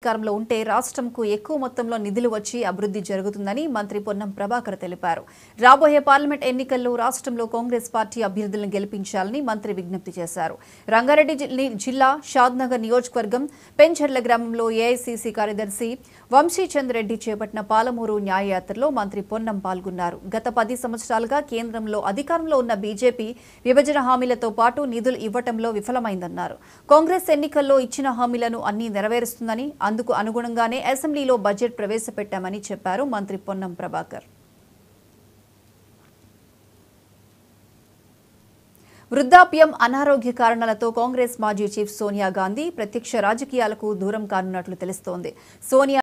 అధికారంలో ఉంటే రాష్ట్రంకు ఎక్కువ మొత్తంలో నిధులు వచ్చి అభివృద్ధి జరుగుతుందని మంత్రి పొన్నం ప్రభాకర్ తెలిపారు రాబోయే పార్లమెంట్ ఎన్నికల్లో రాష్ట్రంలో కాంగ్రెస్ పార్టీ అభ్యర్థులను గెలిపించాలని మంత్రి విజ్ఞప్తి చేశారు రంగారెడ్డి జిల్లా షాద్నగర్ నియోజకవర్గం పెంచర్ల గ్రామంలో ఏఐసిసి కార్యదర్శి వంశీచంద్ రెడ్డి చేపట్టిన పాలమూరు న్యాయయాత్రలో మంత్రి పొన్నం పాల్గొన్నారు గత పది సంవత్సరాలుగా కేంద్రంలో అధికారంలో ఉన్న బీజేపీ విభజన హామీలతో పాటు నిధులు ఇవ్వటంలో విఫలమైందన్నారు కాంగ్రెస్ ఎన్నికల్లో ఇచ్చిన హామీలను అన్ని నెరవేరుస్తుందని అందుకు అనుగుణంగానే అసెంబ్లీలో బడ్జెట్ ప్రవేశపెట్టామని చెప్పారు మంత్రి పొన్నం ప్రభాకర్ వృద్ధాప్యం అనారోగ్య కారణాలతో కాంగ్రెస్ మాజీ చీఫ్ సోనియా గాంధీ ప్రత్యక్ష రాజకీయాలకు దూరం కానున్నట్లు తెలుస్తోంది సోనియా